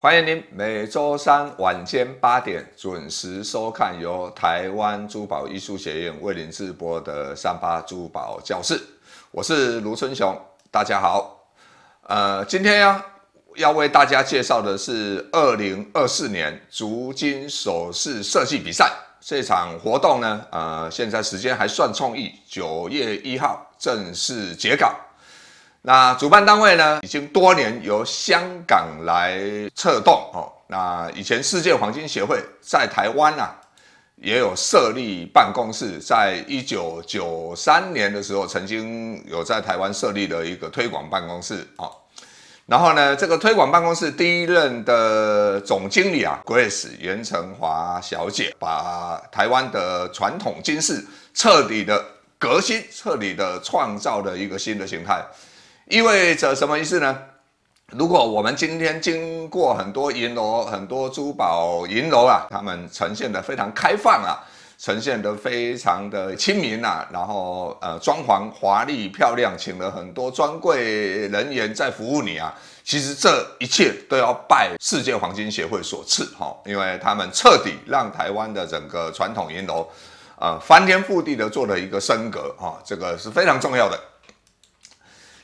欢迎您每周三晚间八点准时收看由台湾珠宝艺术学院为您直播的《三八珠宝教室》，我是卢春雄，大家好。呃，今天呀，要为大家介绍的是二零二四年足金首饰设计比赛，这场活动呢，呃，现在时间还算充裕，九月一号正式截稿。那主办单位呢，已经多年由香港来策动哦。那以前世界黄金协会在台湾呢，也有设立办公室，在一九九三年的时候，曾经有在台湾设立的一个推广办公室哦。然后呢，这个推广办公室第一任的总经理啊，Grace 袁成华小姐，把台湾的传统金饰彻底的革新，彻底的创造了一个新的形态。意味着什么意思呢？如果我们今天经过很多银楼、很多珠宝银楼啊，他们呈现的非常开放啊，呈现的非常的亲民呐，然后呃，装潢华丽漂亮，请了很多专柜人员在服务你啊，其实这一切都要拜世界黄金协会所赐哈，因为他们彻底让台湾的整个传统银楼啊翻天覆地的做了一个升格哈，这个是非常重要的。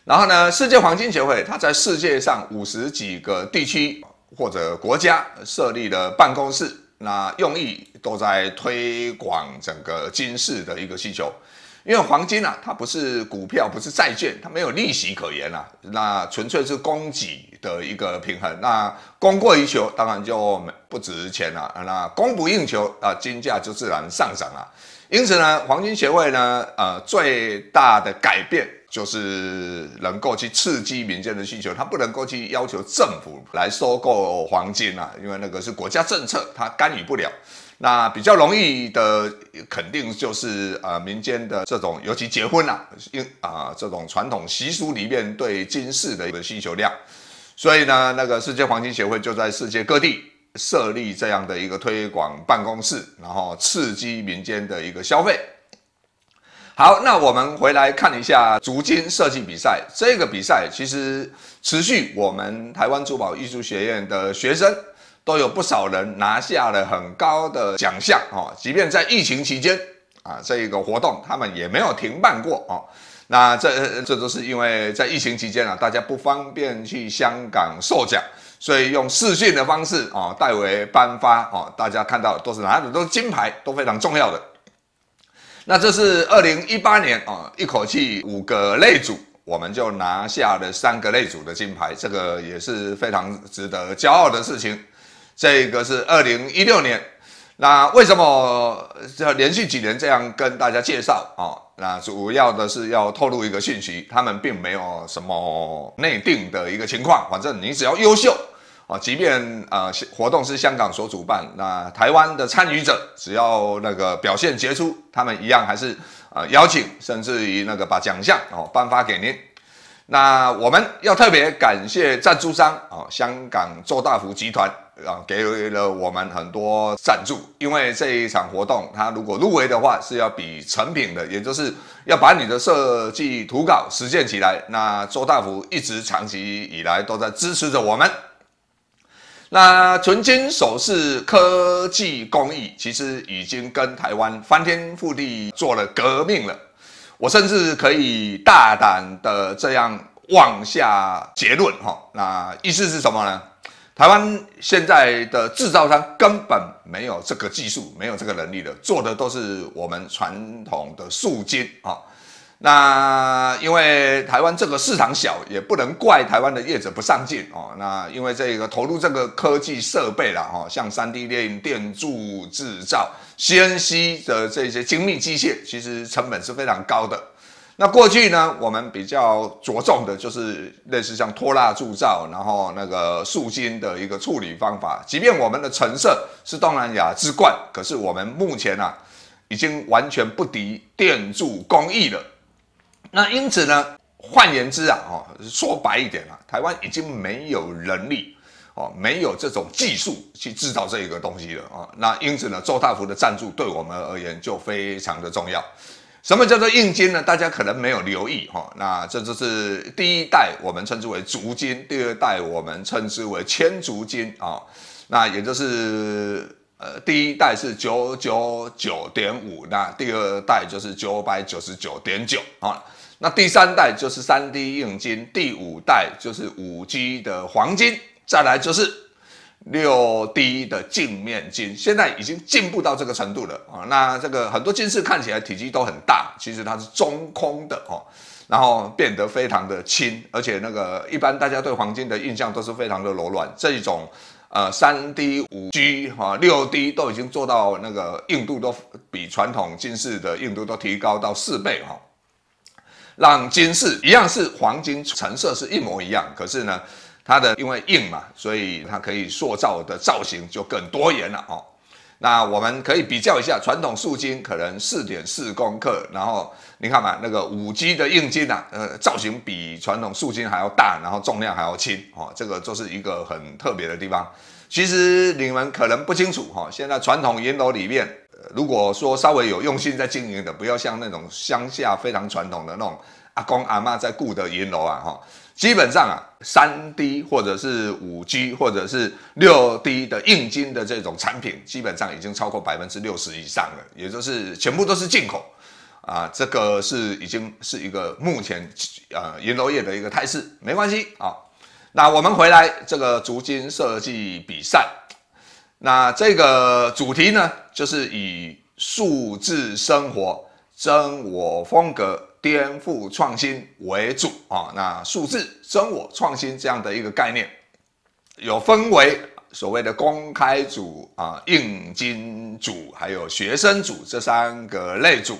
然后呢？世界黄金协会它在世界上五十几个地区或者国家设立的办公室，那用意都在推广整个金市的一个需求。因为黄金啊，它不是股票，不是债券，它没有利息可言啊。那纯粹是供给的一个平衡。那供过于求，当然就不值钱了。那供不应求啊，金价就自然上涨了。因此呢，黄金协会呢，呃，最大的改变。就是能够去刺激民间的需求，他不能够去要求政府来收购黄金啊，因为那个是国家政策，他干预不了。那比较容易的，肯定就是啊民间的这种，尤其结婚啊，因啊这种传统习俗里面对金饰的一个需求量。所以呢，那个世界黄金协会就在世界各地设立这样的一个推广办公室，然后刺激民间的一个消费。好，那我们回来看一下足金设计比赛。这个比赛其实持续，我们台湾珠宝艺术学院的学生都有不少人拿下了很高的奖项哦。即便在疫情期间啊，这一个活动他们也没有停办过哦。那这这都是因为在疫情期间啊，大家不方便去香港授奖，所以用视讯的方式哦代为颁发哦。大家看到都是拿的都是金牌，都非常重要的。那这是二零一八年啊，一口气五个擂主，我们就拿下了三个擂主的金牌，这个也是非常值得骄傲的事情。这个是二零一六年，那为什么这连续几年这样跟大家介绍啊？那主要的是要透露一个讯息，他们并没有什么内定的一个情况，反正你只要优秀。啊，即便啊活动是香港所主办，那台湾的参与者只要那个表现杰出，他们一样还是啊邀请，甚至于那个把奖项哦颁发给您。那我们要特别感谢赞助商哦，香港周大福集团啊给了我们很多赞助，因为这一场活动它如果入围的话是要比成品的，也就是要把你的设计图稿实现起来。那周大福一直长期以来都在支持着我们。那纯金首饰科技工艺其实已经跟台湾翻天覆地做了革命了，我甚至可以大胆的这样妄下结论哈，那意思是什么呢？台湾现在的制造商根本没有这个技术，没有这个能力了，做的都是我们传统的塑金啊。那因为台湾这个市场小，也不能怪台湾的业者不上进哦。那因为这个投入这个科技设备了哈，像三 D 电电铸制造 CNC 的这些精密机械，其实成本是非常高的。那过去呢，我们比较着重的就是类似像拖拉铸造，然后那个塑金的一个处理方法。即便我们的成色是东南亚之冠，可是我们目前啊，已经完全不敌电铸工艺了。那因此呢，换言之啊，哈，说白一点啊，台湾已经没有能力哦，没有这种技术去制造这个东西了啊。那因此呢，周大福的赞助对我们而言就非常的重要。什么叫做硬金呢？大家可能没有留意哈。那这就是第一代，我们称之为足金；第二代，我们称之为千足金啊。那也就是。呃，第一代是九九九点五，那第二代就是九百九十九点九啊，那第三代就是三 D 硬金，第五代就是五 G 的黄金，再来就是六 D 的镜面金，现在已经进步到这个程度了啊。那这个很多金饰看起来体积都很大，其实它是中空的哦，然后变得非常的轻，而且那个一般大家对黄金的印象都是非常的柔软，这一种。呃，三 D、五 G、哈、六 D 都已经做到那个硬度都比传统金饰的硬度都提高到四倍哈，让金饰一样是黄金成色是一模一样，可是呢，它的因为硬嘛，所以它可以塑造的造型就更多元了哦。那我们可以比较一下，传统素金可能四点四公克，然后你看嘛，那个五 G 的硬金呐，呃，造型比传统素金还要大，然后重量还要轻，哦，这个就是一个很特别的地方。其实你们可能不清楚哈，现在传统银楼里面，如果说稍微有用心在经营的，不要像那种乡下非常传统的那种。阿公阿妈在雇的银楼啊，哈，基本上啊，三 D 或者是五 G 或者是六 D 的硬金的这种产品，基本上已经超过百分之六十以上了，也就是全部都是进口，啊，这个是已经是一个目前呃银楼业的一个态势，没关系啊。那我们回来这个足金设计比赛，那这个主题呢，就是以数字生活真我风格。颠覆创新为主啊，那数字真我创新这样的一个概念，有分为所谓的公开组啊、硬金组还有学生组这三个类组。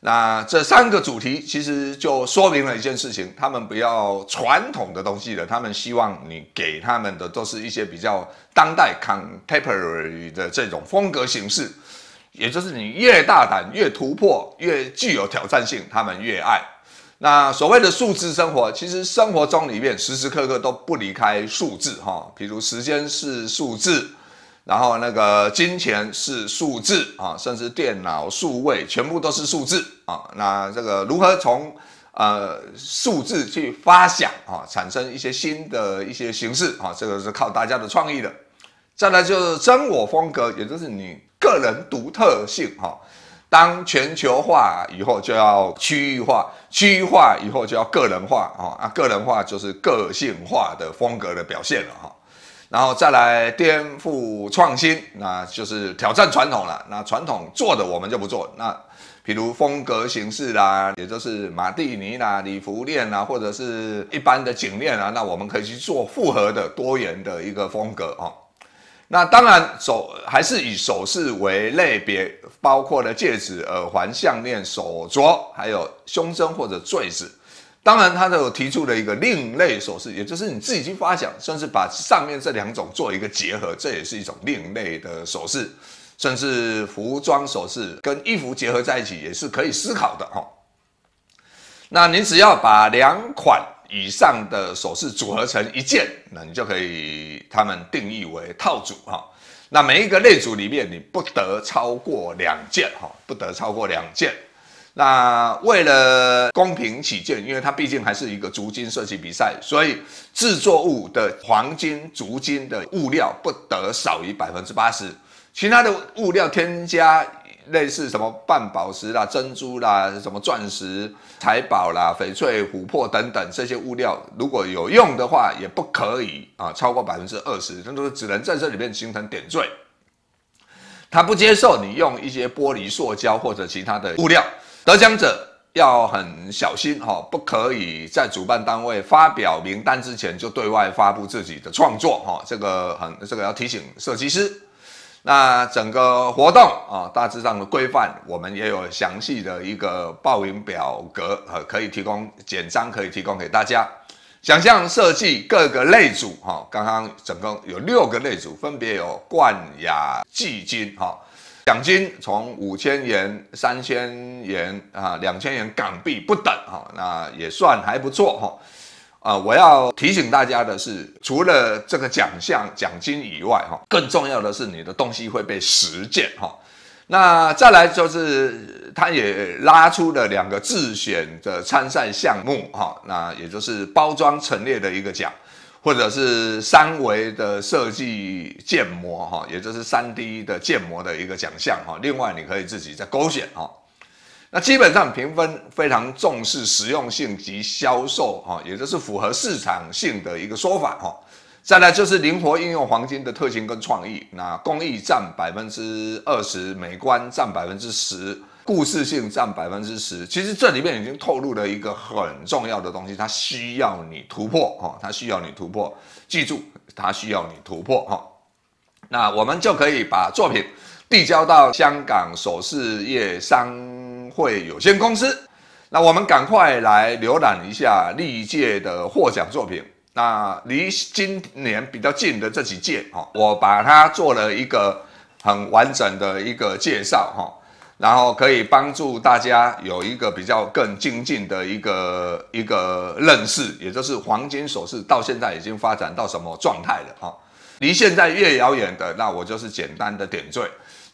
那这三个主题其实就说明了一件事情：他们不要传统的东西了，他们希望你给他们的都是一些比较当代 contemporary 的这种风格形式。也就是你越大胆，越突破，越具有挑战性，他们越爱。那所谓的数字生活，其实生活中里面时时刻刻都不离开数字哈，比如时间是数字，然后那个金钱是数字啊，甚至电脑数位全部都是数字啊。那这个如何从呃数字去发想啊，产生一些新的一些形式啊，这个是靠大家的创意的。再来就是真我风格，也就是你。个人独特性哈，当全球化以后就要区域化，区域化以后就要个人化哦啊，个人化就是个性化的风格的表现了哈，然后再来颠覆创新，那就是挑战传统了。那传统做的我们就不做，那比如风格形式啦，也就是马蒂尼啦、礼服链啊，或者是一般的颈链啊，那我们可以去做复合的多元的一个风格哦。那当然，手还是以首饰为类别，包括了戒指、耳环、项链、手镯，还有胸针或者坠子。当然，他都提出了一个另类首饰，也就是你自己去发想，算是把上面这两种做一个结合，这也是一种另类的首饰。甚至服装首饰跟衣服结合在一起，也是可以思考的哈。那你只要把两款。以上的首饰组合成一件，那你就可以，他们定义为套组哈。那每一个类组里面你不得超过两件哈，不得超过两件。那为了公平起见，因为它毕竟还是一个足金设计比赛，所以制作物的黄金足金的物料不得少于百分之八十，其他的物料添加。类似什么半宝石啦、珍珠啦、什么钻石、财宝啦、翡翠、琥珀等等这些物料，如果有用的话，也不可以啊，超过百分之二十，那都是只能在这里面形成点缀。他不接受你用一些玻璃、塑胶或者其他的物料。得奖者要很小心哈，不可以在主办单位发表名单之前就对外发布自己的创作哈，这个很这个要提醒设计师。那整个活动啊，大致上的规范，我们也有详细的一个报名表格，呃，可以提供简章，可以提供给大家。想象设计各个类组哈，刚刚整个有六个类组，分别有冠亚季军哈，奖金从五千元、三千元啊、两千元港币不等哈，那也算还不错哈。啊，我要提醒大家的是，除了这个奖项奖金以外，哈，更重要的是你的东西会被实践，哈。那再来就是，他也拉出了两个自选的参赛项目，哈，那也就是包装陈列的一个奖，或者是三维的设计建模，哈，也就是三 D 的建模的一个奖项，哈。另外，你可以自己再勾选，哈。那基本上评分非常重视实用性及销售，哈，也就是符合市场性的一个说法，哈。再来就是灵活应用黄金的特性跟创意，那工艺占百分之二十，美观占百分之十，故事性占百分之十。其实这里面已经透露了一个很重要的东西，它需要你突破，哈，它需要你突破，记住，它需要你突破，哈。那我们就可以把作品递交到香港首饰业商。会有限公司，那我们赶快来浏览一下历届的获奖作品。那离今年比较近的这几届哈，我把它做了一个很完整的一个介绍哈，然后可以帮助大家有一个比较更精进的一个一个认识，也就是黄金首饰到现在已经发展到什么状态了哈。离现在越遥远的，那我就是简单的点缀。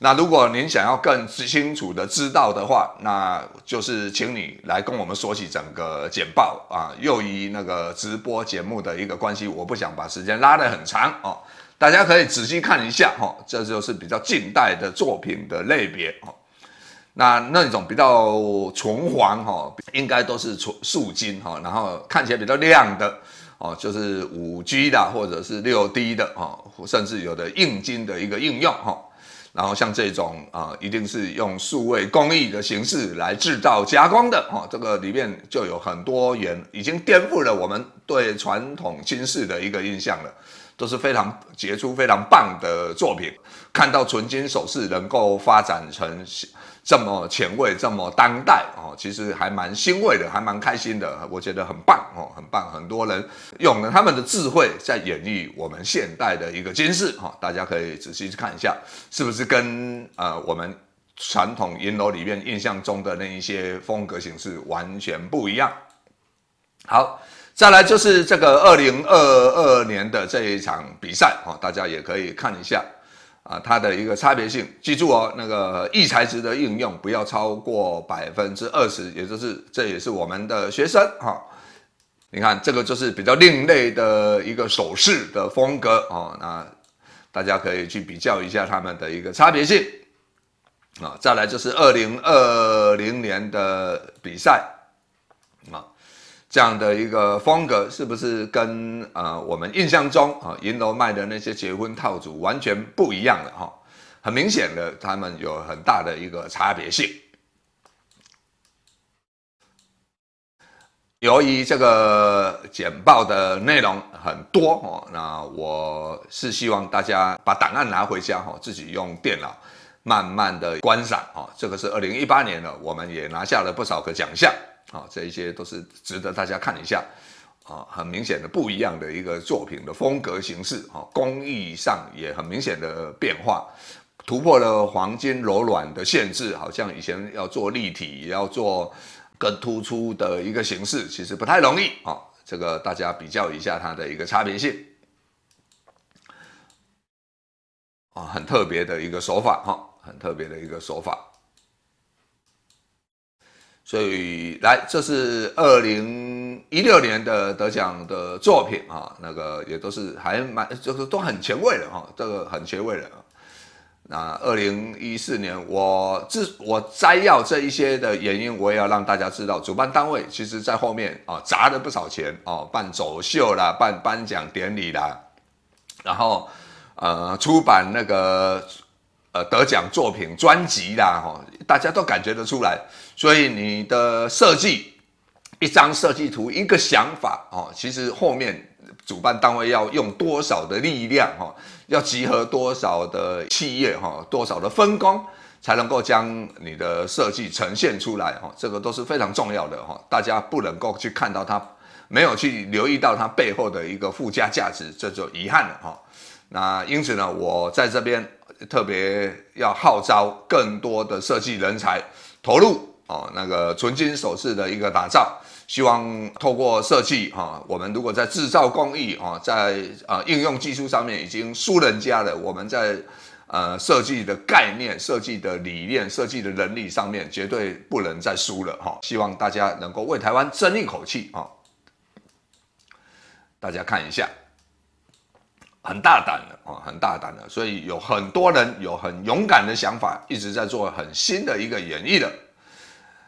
那如果您想要更清楚的知道的话，那就是请你来跟我们说起整个简报啊。由于那个直播节目的一个关系，我不想把时间拉得很长哦。大家可以仔细看一下哈，这就是比较近代的作品的类别哦。那那种比较纯黄哈，应该都是纯素金哈，然后看起来比较亮的哦，就是五 G 的或者是六 D 的哦，甚至有的硬金的一个应用哈。然后像这种啊，一定是用数位工艺的形式来制造加工的，哦，这个里面就有很多元，已经颠覆了我们对传统金饰的一个印象了，都是非常杰出、非常棒的作品。看到纯金首饰能够发展成。这么前卫，这么当代哦，其实还蛮欣慰的，还蛮开心的，我觉得很棒哦，很棒。很多人用了他们的智慧在演绎我们现代的一个军事哈，大家可以仔细看一下，是不是跟呃我们传统银楼里面印象中的那一些风格形式完全不一样？好，再来就是这个二零二二年的这一场比赛哈，大家也可以看一下。啊，它的一个差别性，记住哦，那个异材质的应用不要超过百分之二十，也就是这也是我们的学生哈。你看这个就是比较另类的一个首饰的风格哦，那大家可以去比较一下它们的一个差别性啊。再来就是二零二零年的比赛。这样的一个风格是不是跟呃我们印象中啊银楼卖的那些结婚套组完全不一样的哈？很明显的，他们有很大的一个差别性。由于这个简报的内容很多哦，那我是希望大家把档案拿回家哈，自己用电脑慢慢的观赏啊。这个是二零一八年了，我们也拿下了不少个奖项。啊，这一些都是值得大家看一下，啊，很明显的不一样的一个作品的风格形式，哈，工艺上也很明显的变化，突破了黄金柔软的限制，好像以前要做立体，要做更突出的一个形式，其实不太容易，啊，这个大家比较一下它的一个差别性，啊，很特别的一个手法，哈，很特别的一个手法。所以来，这是二零一六年的得奖的作品啊，那个也都是还蛮就是都很前卫的哈，这个很前卫的。那二零一四年我自我摘要这一些的原因，我也要让大家知道，主办单位其实在后面啊砸了不少钱哦，办走秀啦，办颁奖典礼啦，然后呃出版那个呃得奖作品专辑啦，哈，大家都感觉得出来。所以你的设计一张设计图，一个想法哦，其实后面主办单位要用多少的力量哈，要集合多少的企业哈，多少的分工才能够将你的设计呈现出来哈，这个都是非常重要的哈，大家不能够去看到它，没有去留意到它背后的一个附加价值，这就遗憾了哈。那因此呢，我在这边特别要号召更多的设计人才投入。哦，那个纯金首饰的一个打造，希望透过设计，哈，我们如果在制造工艺，哦，在呃应用技术上面已经输人家了，我们在呃设计的概念、设计的理念、设计的能力上面绝对不能再输了，哈，希望大家能够为台湾争一口气，哦！大家看一下，很大胆的，啊，很大胆的，所以有很多人有很勇敢的想法，一直在做很新的一个演绎的。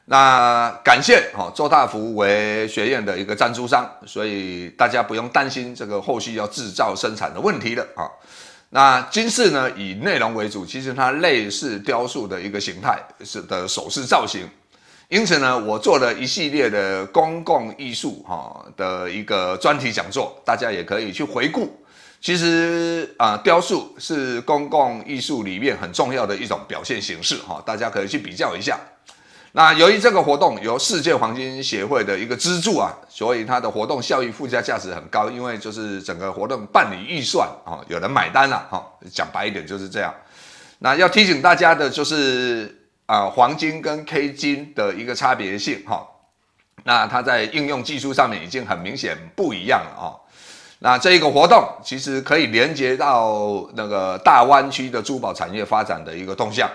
那感谢哈周大福为学院的一个赞助商，所以大家不用担心这个后续要制造生产的问题了啊。那金饰呢以内容为主，其实它类似雕塑的一个形态是的首饰造型。因此呢，我做了一系列的公共艺术哈的一个专题讲座，大家也可以去回顾。其实啊，雕塑是公共艺术里面很重要的一种表现形式哈，大家可以去比较一下。那由于这个活动由世界黄金协会的一个资助啊，所以它的活动效益附加价值很高，因为就是整个活动办理预算啊，有人买单了哈。讲白一点就是这样。那要提醒大家的就是啊，黄金跟 K 金的一个差别性哈，那它在应用技术上面已经很明显不一样了啊。那这一个活动其实可以连接到那个大湾区的珠宝产业发展的一个动向，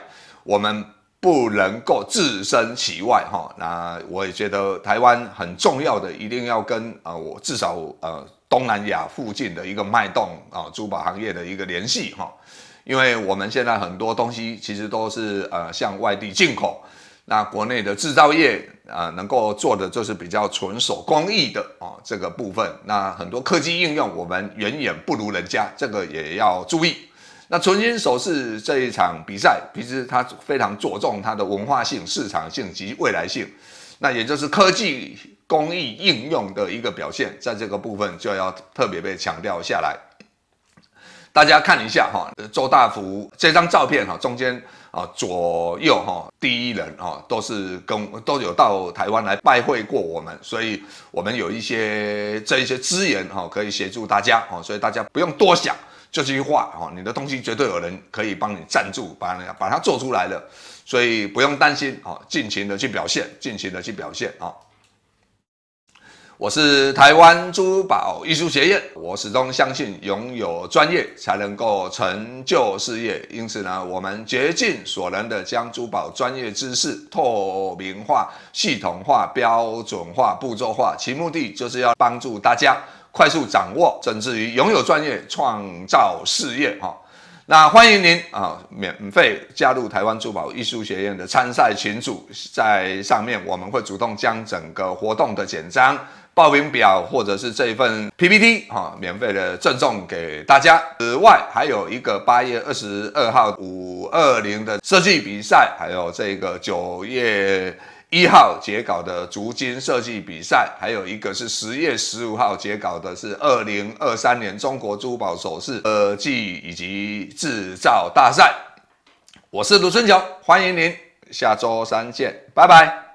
我们。不能够置身其外哈，那我也觉得台湾很重要的，一定要跟呃，我至少呃东南亚附近的一个脉动啊珠宝行业的一个联系哈，因为我们现在很多东西其实都是呃向外地进口，那国内的制造业啊能够做的就是比较纯手工艺的啊这个部分，那很多科技应用我们远远不如人家，这个也要注意。那纯金首饰这一场比赛，其实它非常着重它的文化性、市场性及未来性，那也就是科技工艺应用的一个表现，在这个部分就要特别被强调下来。大家看一下哈，周大福这张照片哈，中间啊左右哈，第一人哈都是跟都有到台湾来拜会过我们，所以我们有一些这一些资源哈，可以协助大家哦，所以大家不用多想。这句话哈，你的东西绝对有人可以帮你赞助，把把它做出来的，所以不用担心哦，尽情的去表现，尽情的去表现啊！我是台湾珠宝艺术学院，我始终相信拥有专业才能够成就事业，因此呢，我们竭尽所能的将珠宝专业知识透明化、系统化、标准化、步骤化，其目的就是要帮助大家。快速掌握，甚至于拥有专业创造事业，哈，那欢迎您啊，免费加入台湾珠宝艺术学院的参赛群组，在上面我们会主动将整个活动的简章、报名表或者是这一份 PPT，哈，免费的赠送给大家。此外，还有一个八月二十二号五二零的设计比赛，还有这个九月。一号截稿的足金设计比赛，还有一个是十月十五号截稿的是二零二三年中国珠宝首饰设计以及制造大赛。我是卢春桥，欢迎您下周三见，拜拜。